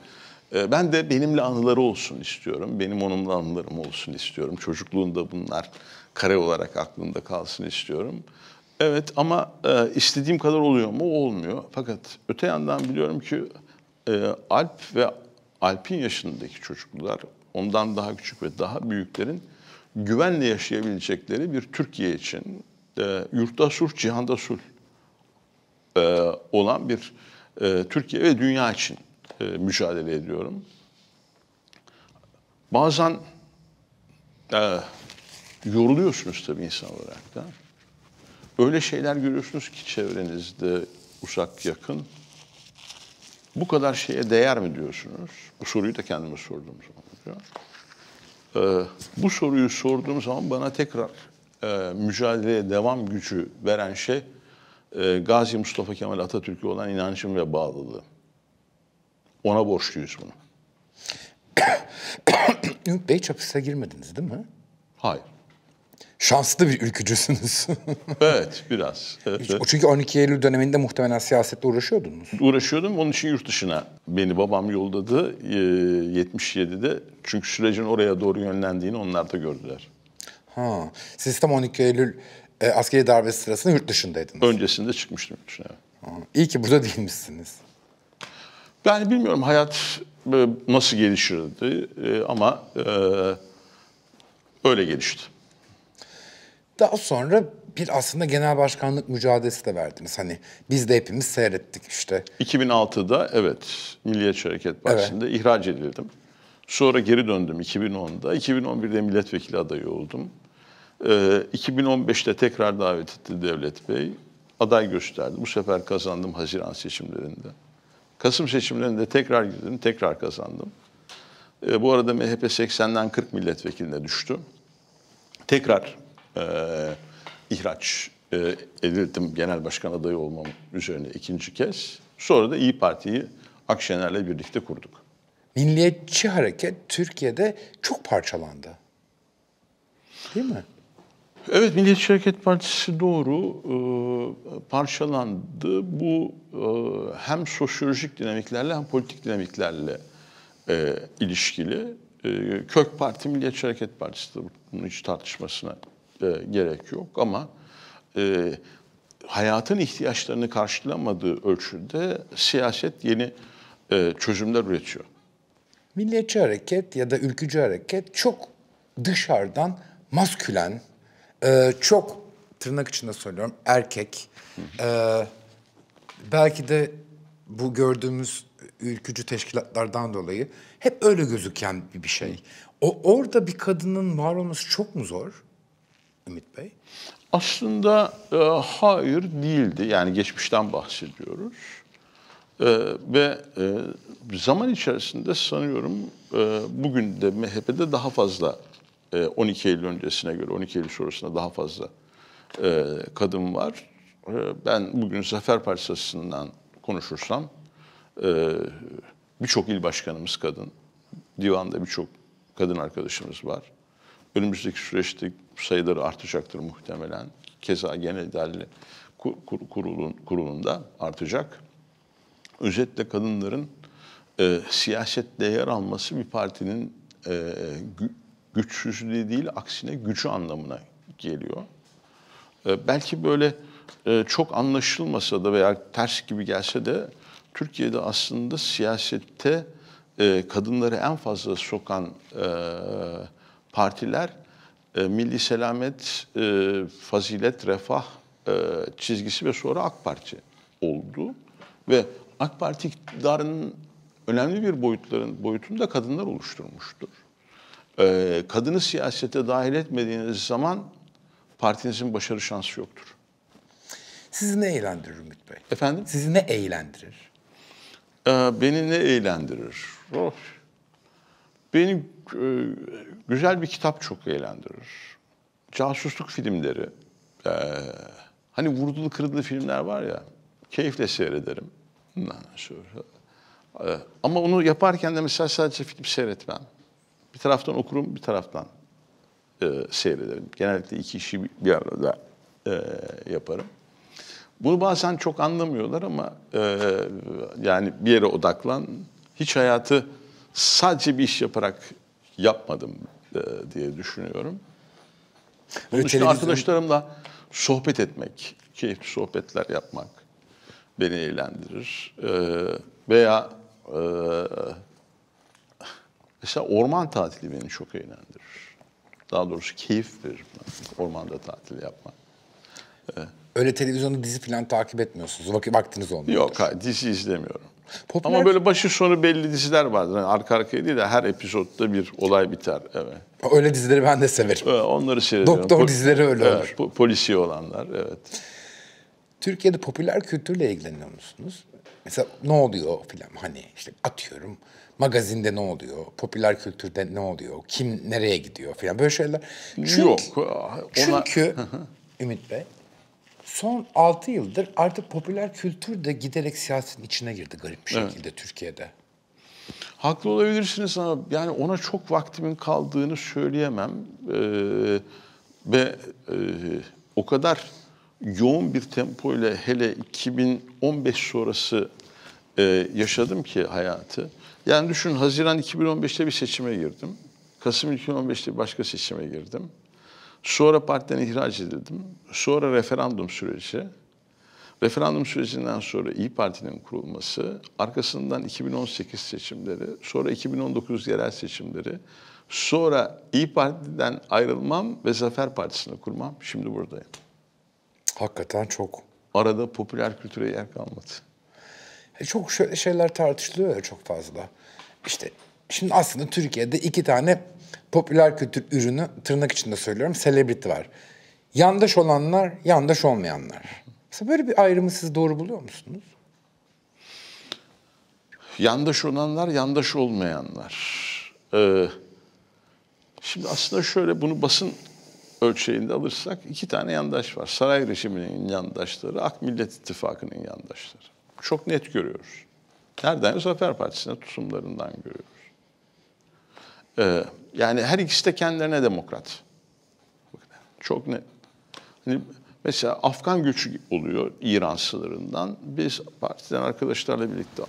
E, ben de benimle anıları olsun istiyorum. Benim onunla anılarım olsun istiyorum. Çocukluğunda bunlar kare olarak aklımda kalsın istiyorum. Evet ama e, istediğim kadar oluyor mu? Olmuyor. Fakat öte yandan biliyorum ki e, Alp ve Alp'in yaşındaki çocuklar ondan daha küçük ve daha büyüklerin güvenle yaşayabilecekleri bir Türkiye için e, yurtta sulh, cihanda sulh e, olan bir e, Türkiye ve dünya için e, mücadele ediyorum. Bazen e, yoruluyorsunuz tabii insan olarak da. Öyle şeyler görüyorsunuz ki çevrenizde uzak yakın bu kadar şeye değer mi diyorsunuz? Bu soruyu da kendime sorduğum zaman Ee, bu soruyu sorduğum zaman bana tekrar e, mücadeleye devam gücü veren şey e, Gazi Mustafa Kemal Atatürk'e olan inancım ve bağlılığı. Ona borçluyuz bunu. Ümit Bey hiç girmediniz değil mi? Hayır şanslı bir ülkücüsünüz. evet biraz. Evet. Çünkü 12 Eylül döneminde muhtemelen siyasetle uğraşıyordunuz. Uğraşıyordum. Onun için yurt dışına beni babam yolladı. E, 77'de çünkü sürecin oraya doğru yönlendiğini onlar da gördüler. Ha. Siz tam 12 Eylül e, askeri darbesi sırasında yurt dışındaydınız. Öncesinde çıkmıştım yurt dışına. Ha. İyi ki burada değilmişsiniz. Yani bilmiyorum hayat e, nasıl gelişirdi e, ama e, öyle gelişti. Daha sonra bir aslında genel başkanlık mücadelesi de verdiniz. Hani biz de hepimiz seyrettik işte. 2006'da evet Milliyetçi Hareket Partisi'nde evet. ihraç edildim. Sonra geri döndüm 2010'da. 2011'de milletvekili adayı oldum. Ee, 2015'te tekrar davet etti Devlet Bey. Aday gösterdi. Bu sefer kazandım Haziran seçimlerinde. Kasım seçimlerinde tekrar girdim, tekrar kazandım. Ee, bu arada MHP 80'den 40 milletvekiline düştü. Tekrar e, ihraç e, edildim genel başkan adayı olmam üzerine ikinci kez. Sonra da İyi Parti'yi Akşener'le birlikte kurduk. Milliyetçi hareket Türkiye'de çok parçalandı. Değil mi? Evet, Milliyetçi Hareket Partisi doğru e, parçalandı. Bu e, hem sosyolojik dinamiklerle hem politik dinamiklerle e, ilişkili. E, kök parti Milliyetçi Hareket Partisi'dir. Bunun hiç tartışmasına de gerek yok ama e, hayatın ihtiyaçlarını karşılamadığı ölçüde siyaset yeni e, çözümler üretiyor. Milliyetçi hareket ya da ülkücü hareket çok dışarıdan maskülen, e, çok tırnak içinde söylüyorum erkek, e, belki de bu gördüğümüz ülkücü teşkilatlardan dolayı hep öyle gözüken bir şey. O orada bir kadının var olması çok mu zor? Ümit Bey? Aslında e, hayır değildi. Yani geçmişten bahsediyoruz. E, ve e, zaman içerisinde sanıyorum e, bugün de MHP'de daha fazla e, 12 Eylül öncesine göre 12 Eylül sonrasında daha fazla e, kadın var. E, ben bugün Zafer Partisi açısından konuşursam e, birçok il başkanımız kadın. Divanda birçok kadın arkadaşımız var önümüzdeki süreçte sayıları artacaktır muhtemelen. Keza genel idareli kur, kurulun, kurulunda artacak. Özetle kadınların e, siyasette yer alması bir partinin e, e güçsüzlüğü değil, aksine gücü anlamına geliyor. E, belki böyle e, çok anlaşılmasa da veya ters gibi gelse de Türkiye'de aslında siyasette e, kadınları en fazla sokan e, partiler e, milli selamet, e, fazilet, refah e, çizgisi ve sonra AK Parti oldu. Ve AK Parti iktidarının önemli bir boyutların boyutunu da kadınlar oluşturmuştur. E, kadını siyasete dahil etmediğiniz zaman partinizin başarı şansı yoktur. Sizi ne eğlendirir Ümit Bey? Efendim? Sizi ne eğlendirir? Ee, beni ne eğlendirir? Oh. Beni e, güzel bir kitap çok eğlendirir. Casusluk filmleri, e, hani vurdulu kırdılı filmler var ya, keyifle seyrederim. E, ama onu yaparken de mesela sadece film seyretmem. Bir taraftan okurum, bir taraftan e, seyrederim. Genellikle iki işi bir arada yaparım. Bunu bazen çok anlamıyorlar ama e, yani bir yere odaklan, hiç hayatı sadece bir iş yaparak yapmadım e, diye düşünüyorum. Böyle televizyon... arkadaşlarımla sohbet etmek, keyifli sohbetler yapmak beni eğlendirir. E, veya e, mesela orman tatili beni çok eğlendirir. Daha doğrusu keyif verir bana ormanda tatil yapmak. E, Öyle televizyonda dizi falan takip etmiyorsunuz. vaktiniz olmuyor. Yok, dizi izlemiyorum. Popüler... Ama böyle başı sonu belli diziler vardır. Yani arka arkaya değil de her episodda bir olay biter. Evet. Öyle dizileri ben de severim. Evet, onları seviyorum. Doktor Pol- dizileri öyle evet, olur. Po- polisi olanlar, evet. Türkiye'de popüler kültürle ilgileniyor musunuz? Mesela ne oluyor filan hani işte atıyorum magazinde ne oluyor, popüler kültürde ne oluyor, kim nereye gidiyor filan böyle şeyler. Çünkü, Yok. Ona... Çünkü Ümit Bey son 6 yıldır artık popüler kültür de giderek siyasetin içine girdi garip bir şekilde evet. Türkiye'de. Haklı olabilirsiniz ama yani ona çok vaktimin kaldığını söyleyemem. Ee, ve e, o kadar yoğun bir tempo ile hele 2015 sonrası e, yaşadım ki hayatı. Yani düşün Haziran 2015'te bir seçime girdim. Kasım 2015'te başka seçime girdim. Sonra partiden ihraç edildim. Sonra referandum süreci. Referandum sürecinden sonra İyi Parti'nin kurulması, arkasından 2018 seçimleri, sonra 2019 yerel seçimleri, sonra İyi Parti'den ayrılmam ve Zafer Partisi'ni kurmam. Şimdi buradayım. Hakikaten çok. Arada popüler kültüre yer kalmadı. E, çok şöyle şeyler tartışılıyor ya çok fazla. İşte şimdi aslında Türkiye'de iki tane popüler kültür ürünü tırnak içinde söylüyorum celebrity var. Yandaş olanlar, yandaş olmayanlar. Mesela böyle bir ayrımı siz doğru buluyor musunuz? Yandaş olanlar, yandaş olmayanlar. Ee, şimdi aslında şöyle bunu basın ölçeğinde alırsak iki tane yandaş var. Saray rejiminin yandaşları, Ak Millet İttifakı'nın yandaşları. Çok net görüyoruz. Nereden? Zafer Partisi'ne tutumlarından görüyoruz. Ee, yani her ikisi de kendilerine demokrat. Çok ne? Hani mesela Afgan göçü oluyor İran sınırından. Biz partiden arkadaşlarla birlikte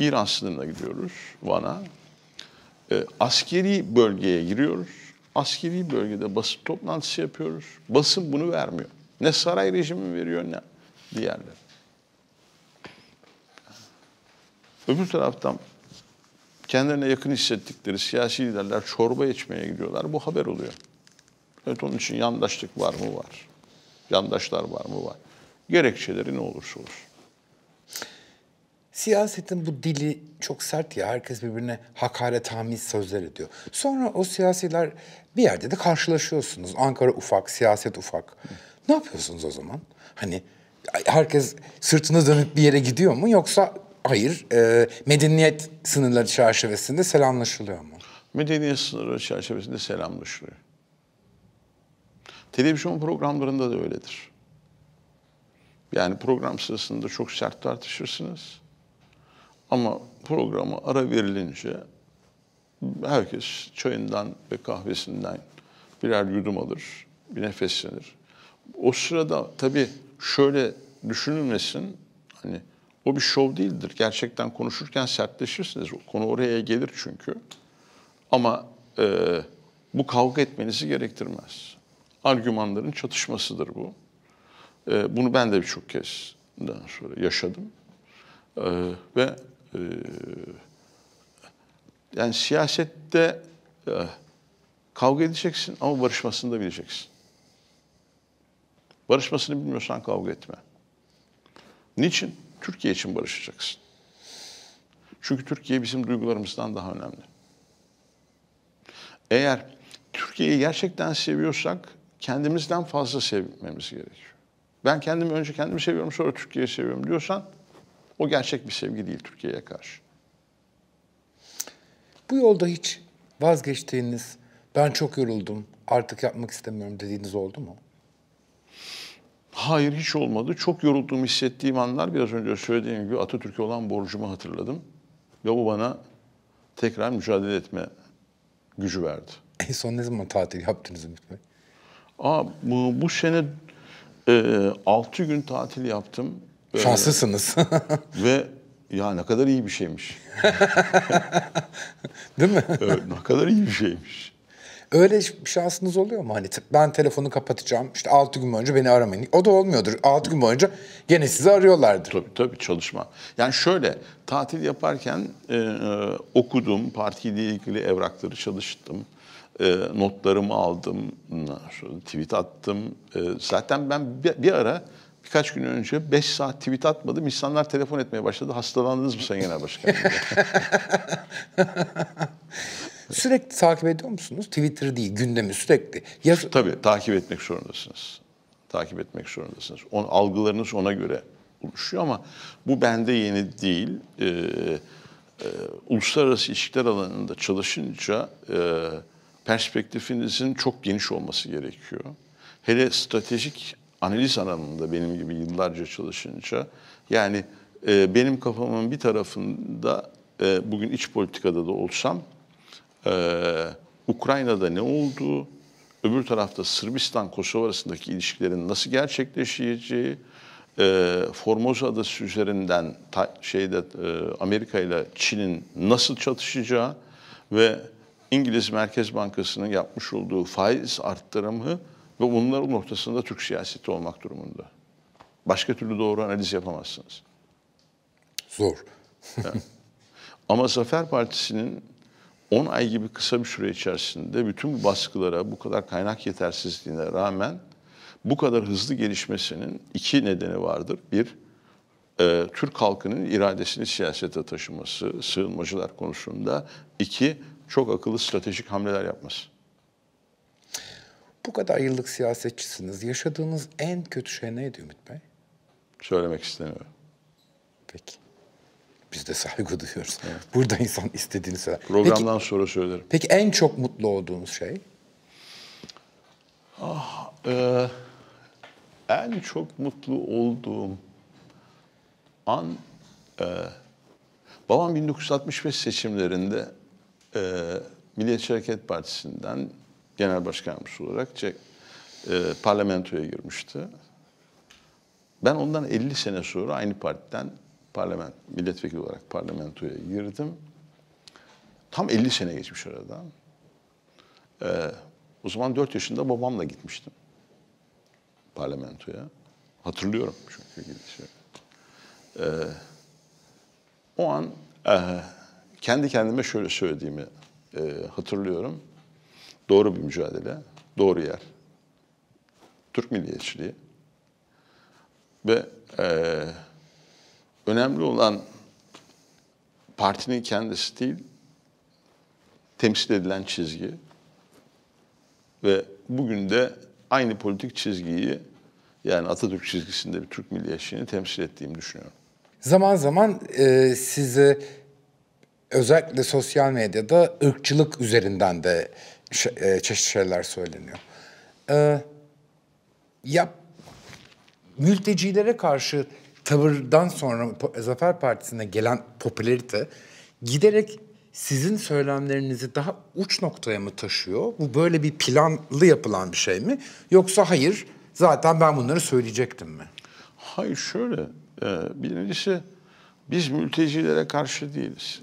İran sınırına gidiyoruz Van'a. E, askeri bölgeye giriyoruz. Askeri bölgede basın toplantısı yapıyoruz. Basın bunu vermiyor. Ne saray rejimi veriyor ne diğerleri. Öbür taraftan kendilerine yakın hissettikleri siyasi liderler çorba içmeye gidiyorlar. Bu haber oluyor. Evet onun için yandaşlık var mı? Var. Yandaşlar var mı? Var. Gerekçeleri ne olursa olsun. Siyasetin bu dili çok sert ya. Herkes birbirine hakaret hamiz sözler ediyor. Sonra o siyasiler bir yerde de karşılaşıyorsunuz. Ankara ufak, siyaset ufak. Ne yapıyorsunuz o zaman? Hani herkes sırtını dönüp bir yere gidiyor mu yoksa Hayır. E, medeniyet sınırları çerçevesinde selamlaşılıyor ama. Medeniyet sınırları çerçevesinde selamlaşılıyor. Televizyon programlarında da öyledir. Yani program sırasında çok sert tartışırsınız. Ama programı ara verilince herkes çayından ve kahvesinden birer yudum alır, bir nefeslenir. O sırada tabii şöyle düşünülmesin, hani o bir şov değildir. Gerçekten konuşurken sertleşirsiniz. O konu oraya gelir çünkü. Ama e, bu kavga etmenizi gerektirmez. Argümanların çatışmasıdır bu. E, bunu ben de birçok kez daha sonra yaşadım. E, ve e, yani siyasette e, kavga edeceksin ama barışmasını da bileceksin. Barışmasını bilmiyorsan kavga etme. Niçin? Türkiye için barışacaksın. Çünkü Türkiye bizim duygularımızdan daha önemli. Eğer Türkiye'yi gerçekten seviyorsak kendimizden fazla sevmemiz gerekiyor. Ben kendimi önce kendimi seviyorum sonra Türkiye'yi seviyorum diyorsan o gerçek bir sevgi değil Türkiye'ye karşı. Bu yolda hiç vazgeçtiğiniz, ben çok yoruldum, artık yapmak istemiyorum dediğiniz oldu mu? Hayır hiç olmadı. Çok yorulduğumu hissettiğim anlar biraz önce söylediğim gibi Atatürk'e olan borcumu hatırladım. Ve bu bana tekrar mücadele etme gücü verdi. En son ne zaman tatil yaptınız Ümit Bey? Aa, bu, bu sene e, 6 gün tatil yaptım. Ee, Şanslısınız. ve ya ne kadar iyi bir şeymiş. Değil mi? evet, ne kadar iyi bir şeymiş. Öyle bir şansınız oluyor mu? Hani ben telefonu kapatacağım işte 6 gün boyunca beni aramayın. O da olmuyordur. 6 gün boyunca gene sizi arıyorlardır. Tabii tabii çalışma. Yani şöyle tatil yaparken e, e okudum, partiyle ilgili evrakları çalıştım. E, notlarımı aldım, tweet attım. E, zaten ben bir, bir ara birkaç gün önce 5 saat tweet atmadım. İnsanlar telefon etmeye başladı. Hastalandınız mı Sayın Genel Başkan? Sürekli takip ediyor musunuz? Twitter değil, gündemi sürekli. Ya... Tabii takip etmek zorundasınız. Takip etmek zorundasınız. On, algılarınız ona göre oluşuyor ama bu bende yeni değil. Ee, e, uluslararası ilişkiler alanında çalışınca e, perspektifinizin çok geniş olması gerekiyor. Hele stratejik analiz alanında benim gibi yıllarca çalışınca yani e, benim kafamın bir tarafında e, bugün iç politikada da olsam ee, Ukrayna'da ne oldu? öbür tarafta Sırbistan-Kosova arasındaki ilişkilerin nasıl gerçekleşeceği, e, Formosa adası üzerinden ta, şeyde e, Amerika ile Çin'in nasıl çatışacağı ve İngiliz Merkez Bankası'nın yapmış olduğu faiz arttırımı ve bunların ortasında Türk siyaseti olmak durumunda. Başka türlü doğru analiz yapamazsınız. Zor. evet. Ama Zafer Partisi'nin 10 ay gibi kısa bir süre içerisinde bütün bu baskılara, bu kadar kaynak yetersizliğine rağmen bu kadar hızlı gelişmesinin iki nedeni vardır. Bir, e, Türk halkının iradesini siyasete taşıması, sığınmacılar konusunda. İki çok akıllı stratejik hamleler yapması. Bu kadar yıllık siyasetçisiniz. Yaşadığınız en kötü şey neydi Ümit Bey? Söylemek istemiyorum. Peki. Biz de saygı duyuyoruz. Evet. Burada insan istediğini söyler. Programdan peki, sonra söylerim. Peki en çok mutlu olduğunuz şey? Ah, e, en çok mutlu olduğum an e, babam 1965 seçimlerinde e, Milliyetçi Hareket Partisi'nden genel başkanmış olarak e, parlamentoya girmişti. Ben ondan 50 sene sonra aynı partiden parlament, milletvekili olarak parlamentoya girdim. Tam 50 sene geçmiş aradan. Ee, o zaman 4 yaşında babamla gitmiştim parlamentoya. Hatırlıyorum çünkü gidişi. Ee, o an e, kendi kendime şöyle söylediğimi e, hatırlıyorum. Doğru bir mücadele, doğru yer. Türk milliyetçiliği ve e, önemli olan partinin kendisi değil, temsil edilen çizgi ve bugün de aynı politik çizgiyi yani Atatürk çizgisinde bir Türk milliyetçiliğini temsil ettiğimi düşünüyorum. Zaman zaman e, sizi özellikle sosyal medyada ırkçılık üzerinden de e, çeşitli şeyler söyleniyor. E, yap mültecilere karşı tavırdan sonra Zafer Partisi'ne gelen popülerite giderek sizin söylemlerinizi daha uç noktaya mı taşıyor? Bu böyle bir planlı yapılan bir şey mi? Yoksa hayır zaten ben bunları söyleyecektim mi? Hayır şöyle e, birincisi biz mültecilere karşı değiliz.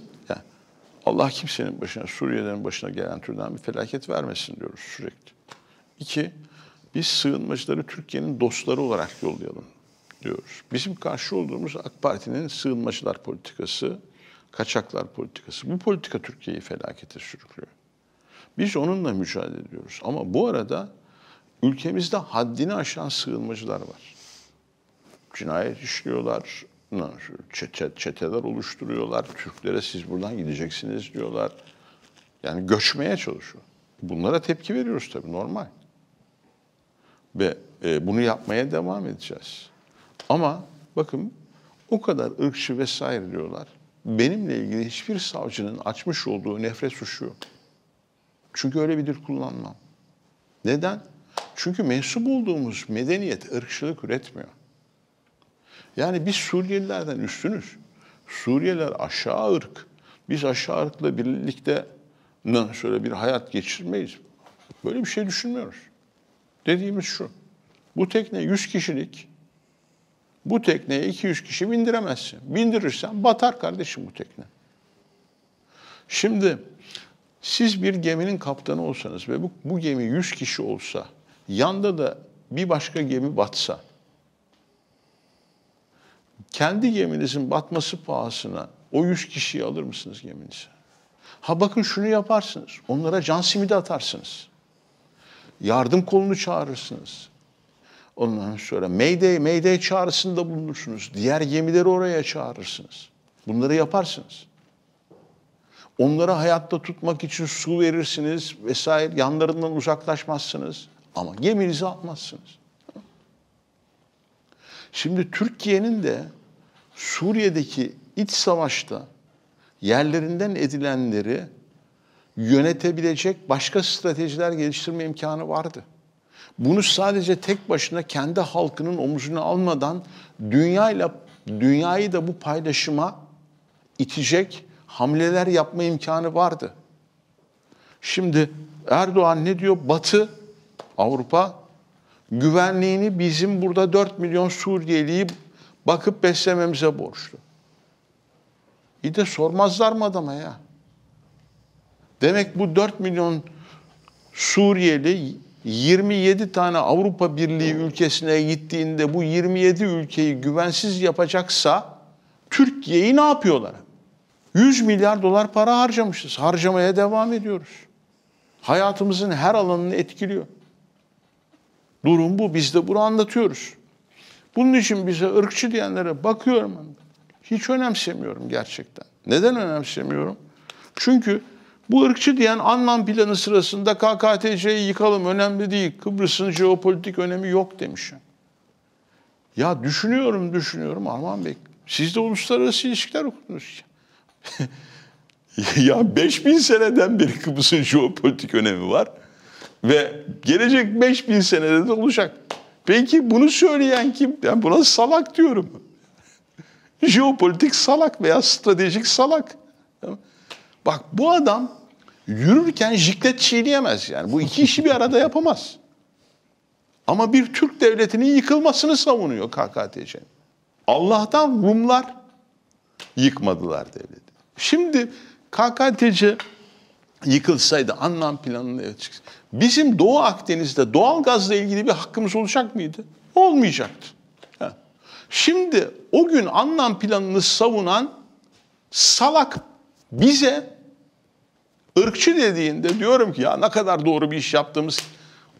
Allah kimsenin başına Suriyelerin başına gelen türden bir felaket vermesin diyoruz sürekli. İki, biz sığınmacıları Türkiye'nin dostları olarak yollayalım diyor. Bizim karşı olduğumuz AK Parti'nin sığınmacılar politikası, kaçaklar politikası. Bu politika Türkiye'yi felakete sürüklüyor. Biz onunla mücadele ediyoruz. Ama bu arada ülkemizde haddini aşan sığınmacılar var. Cinayet işliyorlar, çete, çeteler oluşturuyorlar, Türklere siz buradan gideceksiniz diyorlar. Yani göçmeye çalışıyor. Bunlara tepki veriyoruz tabii normal. Ve e, bunu yapmaya devam edeceğiz. Ama bakın o kadar ırkçı vesaire diyorlar. Benimle ilgili hiçbir savcının açmış olduğu nefret suçu yok. Çünkü öyle bir dil kullanmam. Neden? Çünkü mensup olduğumuz medeniyet ırkçılık üretmiyor. Yani biz Suriyelilerden üstünüz. Suriyeliler aşağı ırk. Biz aşağı ırkla birlikte şöyle bir hayat geçirmeyiz. Böyle bir şey düşünmüyoruz. Dediğimiz şu. Bu tekne 100 kişilik bu tekneye 2-3 kişi bindiremezsin. Bindirirsen batar kardeşim bu tekne. Şimdi siz bir geminin kaptanı olsanız ve bu, bu gemi 100 kişi olsa, yanda da bir başka gemi batsa, kendi geminizin batması pahasına o 100 kişiyi alır mısınız geminize? Ha bakın şunu yaparsınız. Onlara can simidi atarsınız. Yardım kolunu çağırırsınız. Ondan sonra Mayday, Mayday çağrısında bulunursunuz. Diğer gemileri oraya çağırırsınız. Bunları yaparsınız. Onları hayatta tutmak için su verirsiniz vesaire. Yanlarından uzaklaşmazsınız. Ama geminizi atmazsınız. Şimdi Türkiye'nin de Suriye'deki iç savaşta yerlerinden edilenleri yönetebilecek başka stratejiler geliştirme imkanı vardı. Bunu sadece tek başına kendi halkının omuzuna almadan dünyayla dünyayı da bu paylaşıma itecek hamleler yapma imkanı vardı. Şimdi Erdoğan ne diyor? Batı, Avrupa güvenliğini bizim burada 4 milyon Suriyeliyi bakıp beslememize borçlu. İyi de sormazlar mı adama ya? Demek bu 4 milyon Suriyeli 27 tane Avrupa Birliği ülkesine gittiğinde bu 27 ülkeyi güvensiz yapacaksa Türkiye'yi ne yapıyorlar? 100 milyar dolar para harcamışız. Harcamaya devam ediyoruz. Hayatımızın her alanını etkiliyor. Durum bu. Biz de bunu anlatıyoruz. Bunun için bize ırkçı diyenlere bakıyorum. Hiç önemsemiyorum gerçekten. Neden önemsemiyorum? Çünkü bu ırkçı diyen Annan planı sırasında KKTC'yi yıkalım önemli değil. Kıbrıs'ın jeopolitik önemi yok demiş. Ya düşünüyorum düşünüyorum Arman Bey. Siz de uluslararası ilişkiler okudunuz. ya 5000 seneden beri Kıbrıs'ın jeopolitik önemi var. Ve gelecek 5000 senede de olacak. Peki bunu söyleyen kim? Ben buna salak diyorum. Jeopolitik salak veya stratejik salak. Tamam. Bak bu adam yürürken jiklet çiğneyemez yani. Bu iki işi bir arada yapamaz. Ama bir Türk devletinin yıkılmasını savunuyor KKTC. Allah'tan Rumlar yıkmadılar devleti. Şimdi KKTC yıkılsaydı anlam planına çıksın. Bizim Doğu Akdeniz'de doğal gazla ilgili bir hakkımız olacak mıydı? Olmayacaktı. Şimdi o gün anlam planını savunan salak bize Irkçı dediğinde diyorum ki ya ne kadar doğru bir iş yaptığımız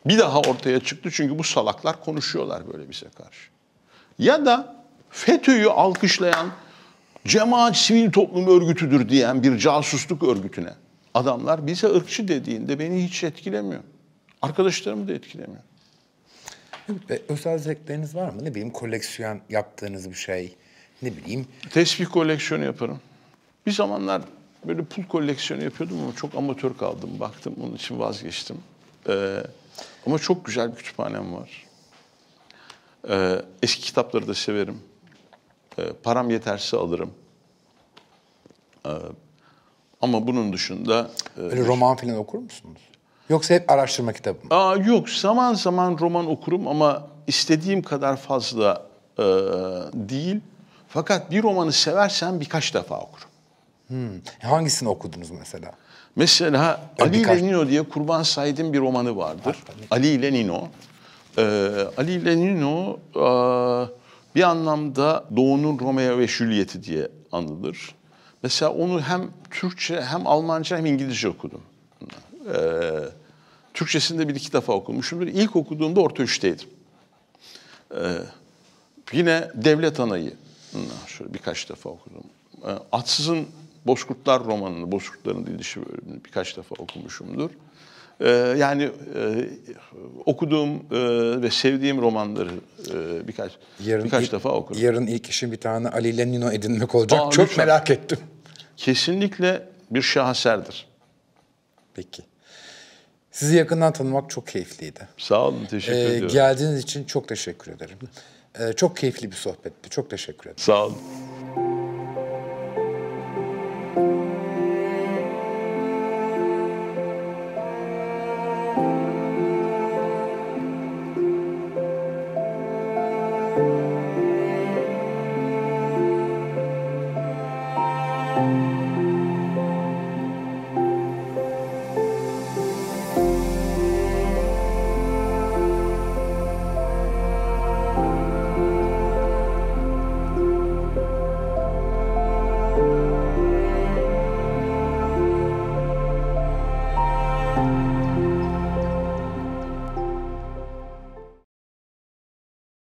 bir daha ortaya çıktı. Çünkü bu salaklar konuşuyorlar böyle bize karşı. Ya da FETÖ'yü alkışlayan cemaat sivil toplum örgütüdür diyen bir casusluk örgütüne adamlar bize ırkçı dediğinde beni hiç etkilemiyor. Arkadaşlarımı da etkilemiyor. Ve özel zevkleriniz var mı? Ne bileyim koleksiyon yaptığınız bir şey. Ne bileyim. Tesbih koleksiyonu yaparım. Bir zamanlar böyle pul koleksiyonu yapıyordum ama çok amatör kaldım. Baktım onun için vazgeçtim. Ee, ama çok güzel bir kütüphanem var. Ee, eski kitapları da severim. Ee, param yeterse alırım. Ee, ama bunun dışında... E, böyle e, roman falan okur musunuz? Yoksa hep araştırma kitabı mı? Aa, yok, zaman zaman roman okurum ama istediğim kadar fazla e, değil. Fakat bir romanı seversen birkaç defa okurum. Hmm. E, hangisini okudunuz mesela? Mesela Öyle Ali ile Nino diye Kurban Said'in bir romanı vardır. Ha, Ali ile Nino. Ee, Ali ile Nino e, bir anlamda Doğu'nun Romeo ve Juliet'i diye anılır. Mesela onu hem Türkçe hem Almanca hem İngilizce okudum. Ee, Türkçesini bir iki defa okumuşumdur. İlk okuduğumda orta üçteydim. Ee, yine Devlet Anayı hmm, şöyle birkaç defa okudum. Ee, Atsız'ın Bozkurtlar romanını, Bozkurtların Didişi bölümünü birkaç defa okumuşumdur. Ee, yani e, okuduğum e, ve sevdiğim romanları e, birkaç yarın birkaç ilk, defa okurum. Yarın ilk işim bir tane Ali ile Nino edinmek olacak. Aa, Çok lütfen. merak ettim. Kesinlikle bir şaheserdir. Peki. Sizi yakından tanımak çok keyifliydi. Sağ olun, teşekkür ee, ediyorum. Geldiğiniz için çok teşekkür ederim. Ee, çok keyifli bir sohbetti. Çok teşekkür ederim. Sağ olun. thank you.